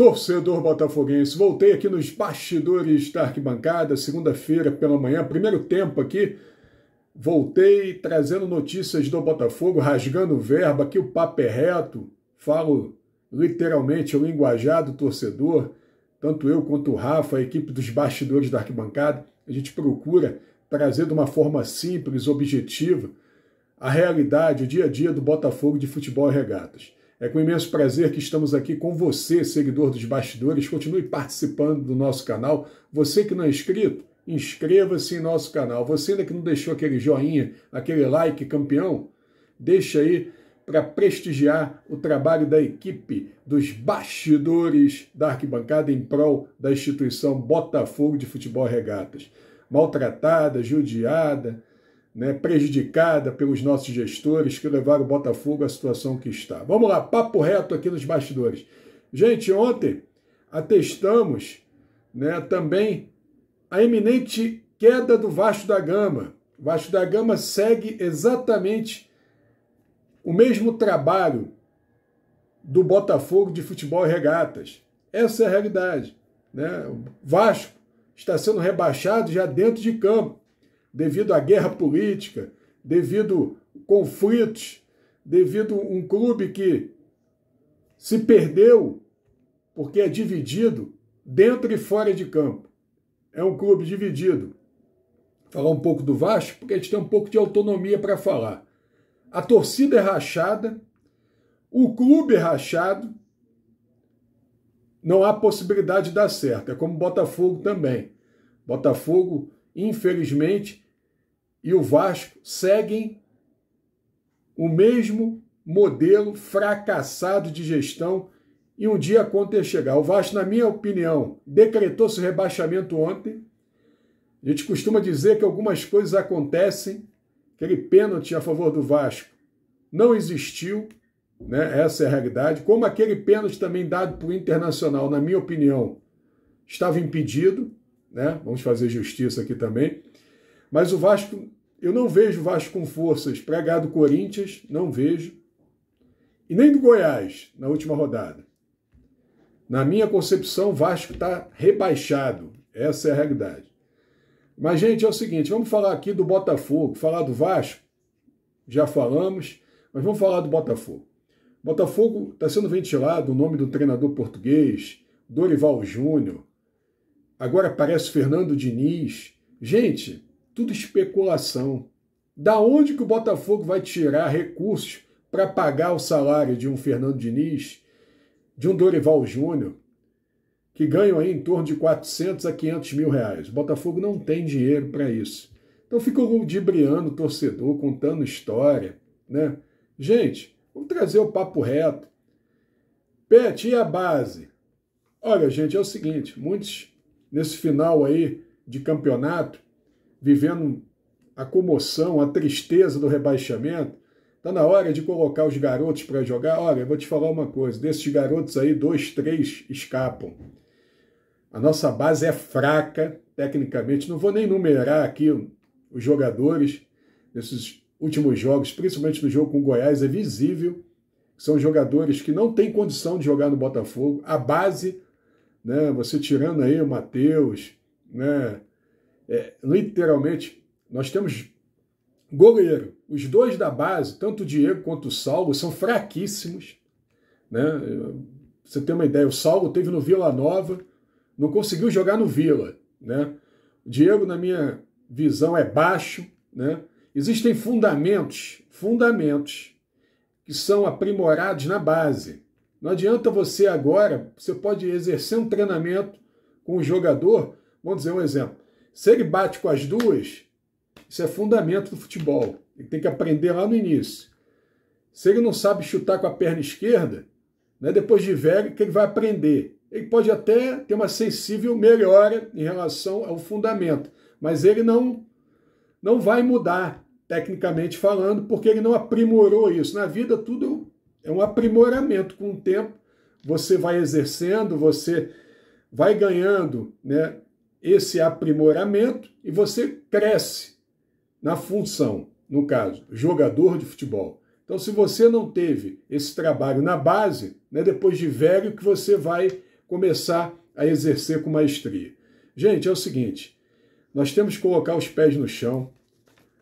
Torcedor botafoguense, voltei aqui nos bastidores da arquibancada, segunda-feira pela manhã, primeiro tempo aqui. Voltei trazendo notícias do Botafogo, rasgando verba, aqui o papo é reto, falo literalmente o linguajar do torcedor, tanto eu quanto o Rafa, a equipe dos bastidores da arquibancada, a gente procura trazer de uma forma simples, objetiva, a realidade, o dia a dia do Botafogo de futebol e regatas. É com imenso prazer que estamos aqui com você, seguidor dos bastidores. Continue participando do nosso canal. Você que não é inscrito, inscreva-se em nosso canal. Você ainda que não deixou aquele joinha, aquele like campeão, deixa aí para prestigiar o trabalho da equipe dos bastidores da arquibancada em prol da instituição Botafogo de Futebol Regatas. Maltratada, judiada, né, prejudicada pelos nossos gestores que levaram o Botafogo à situação que está. Vamos lá, papo reto aqui nos bastidores. Gente, ontem atestamos né, também a iminente queda do Vasco da Gama. O Vasco da Gama segue exatamente o mesmo trabalho do Botafogo de futebol e regatas. Essa é a realidade. Né? O Vasco está sendo rebaixado já dentro de campo devido à guerra política, devido conflitos, devido um clube que se perdeu porque é dividido dentro e fora de campo. É um clube dividido. Falar um pouco do Vasco, porque a gente tem um pouco de autonomia para falar. A torcida é rachada, o clube é rachado, não há possibilidade de dar certo. É como Botafogo também. Botafogo infelizmente, e o Vasco seguem o mesmo modelo fracassado de gestão e um dia a conta chegar. O Vasco, na minha opinião, decretou seu rebaixamento ontem. A gente costuma dizer que algumas coisas acontecem. Aquele pênalti a favor do Vasco não existiu, né? essa é a realidade. Como aquele pênalti também dado para o Internacional, na minha opinião, estava impedido né? Vamos fazer justiça aqui também. Mas o Vasco, eu não vejo o Vasco com forças para ganhar do Corinthians, não vejo. E nem do Goiás na última rodada. Na minha concepção, o Vasco está rebaixado. Essa é a realidade. Mas, gente, é o seguinte: vamos falar aqui do Botafogo. Falar do Vasco, já falamos, mas vamos falar do Botafogo. Botafogo está sendo ventilado o nome do treinador português, Dorival Júnior. Agora aparece Fernando Diniz. Gente, tudo especulação. Da onde que o Botafogo vai tirar recursos para pagar o salário de um Fernando Diniz, de um Dorival Júnior, que ganham aí em torno de 400 a 500 mil reais? O Botafogo não tem dinheiro para isso. Então fica o o torcedor, contando história, né? Gente, vamos trazer o papo reto. Pet, e a base? Olha, gente, é o seguinte, muitos nesse final aí de campeonato, vivendo a comoção, a tristeza do rebaixamento, está na hora de colocar os garotos para jogar. Olha, eu vou te falar uma coisa: desses garotos aí, dois, três escapam. A nossa base é fraca, tecnicamente. Não vou nem numerar aqui os jogadores nesses últimos jogos, principalmente no jogo com o Goiás, é visível. São jogadores que não têm condição de jogar no Botafogo. A base né? Você tirando aí o Matheus, né? É, literalmente, nós temos goleiro. Os dois da base, tanto o Diego quanto o Saulo, são fraquíssimos, né? Você tem uma ideia, o Saulo teve no Vila Nova, não conseguiu jogar no Vila, né? O Diego, na minha visão, é baixo, né? Existem fundamentos, fundamentos que são aprimorados na base. Não adianta você agora, você pode exercer um treinamento com o jogador, vamos dizer um exemplo. Se ele bate com as duas, isso é fundamento do futebol. Ele tem que aprender lá no início. Se ele não sabe chutar com a perna esquerda, né, depois de velho, que ele vai aprender. Ele pode até ter uma sensível melhora em relação ao fundamento, mas ele não, não vai mudar, tecnicamente falando, porque ele não aprimorou isso. Na vida, tudo é um aprimoramento. Com o tempo, você vai exercendo, você vai ganhando né, esse aprimoramento e você cresce na função, no caso, jogador de futebol. Então, se você não teve esse trabalho na base, né, depois de velho que você vai começar a exercer com maestria. Gente, é o seguinte, nós temos que colocar os pés no chão.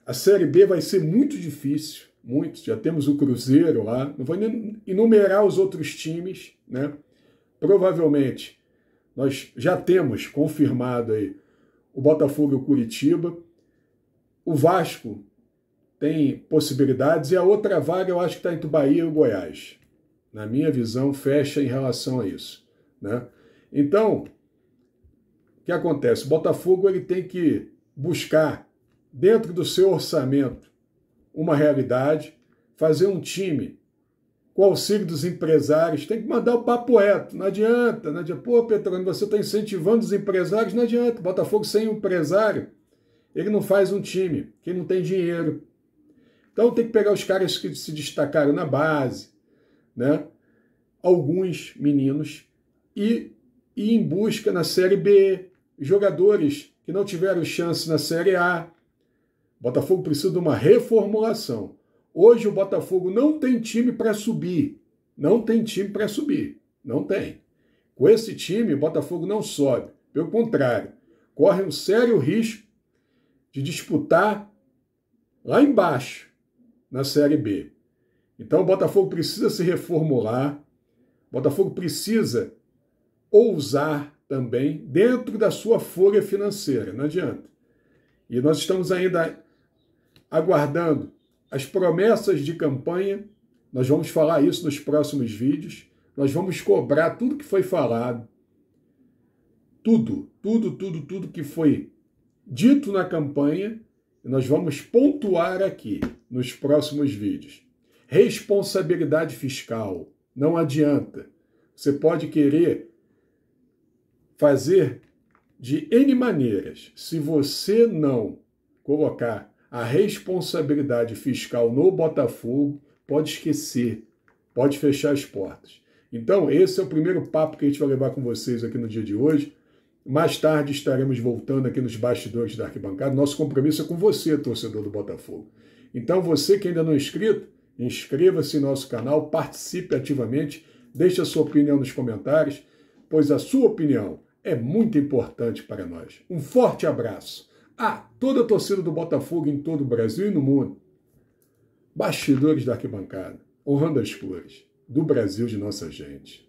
A Série B vai ser muito difícil muitos, já temos o Cruzeiro lá, não vou enumerar os outros times, né? Provavelmente nós já temos confirmado aí o Botafogo e o Curitiba. O Vasco tem possibilidades e a outra vaga eu acho que está entre o Bahia e o Goiás. Na minha visão, fecha em relação a isso. Né? Então, o que acontece? O Botafogo ele tem que buscar, dentro do seu orçamento, uma realidade, fazer um time com auxílio dos empresários, tem que mandar o papo reto, não adianta, não adianta. Pô, Petrônio, você está incentivando os empresários, não adianta. Botafogo sem empresário, ele não faz um time, que não tem dinheiro. Então tem que pegar os caras que se destacaram na base, né? alguns meninos, e ir em busca na Série B, jogadores que não tiveram chance na Série A, Botafogo precisa de uma reformulação. Hoje o Botafogo não tem time para subir. Não tem time para subir. Não tem. Com esse time, o Botafogo não sobe. Pelo contrário, corre um sério risco de disputar lá embaixo na Série B. Então o Botafogo precisa se reformular. O Botafogo precisa ousar também dentro da sua folha financeira. Não adianta. E nós estamos ainda aguardando as promessas de campanha. Nós vamos falar isso nos próximos vídeos. Nós vamos cobrar tudo que foi falado. Tudo, tudo, tudo, tudo que foi dito na campanha, nós vamos pontuar aqui nos próximos vídeos. Responsabilidade fiscal. Não adianta. Você pode querer fazer de N maneiras. Se você não colocar a responsabilidade fiscal no Botafogo, pode esquecer, pode fechar as portas. Então, esse é o primeiro papo que a gente vai levar com vocês aqui no dia de hoje. Mais tarde estaremos voltando aqui nos bastidores da arquibancada. Nosso compromisso é com você, torcedor do Botafogo. Então, você que ainda não é inscrito, inscreva-se em nosso canal, participe ativamente, deixe a sua opinião nos comentários, pois a sua opinião é muito importante para nós. Um forte abraço a ah, toda a torcida do Botafogo em todo o Brasil e no mundo. Bastidores da arquibancada, honrando as cores do Brasil de nossa gente.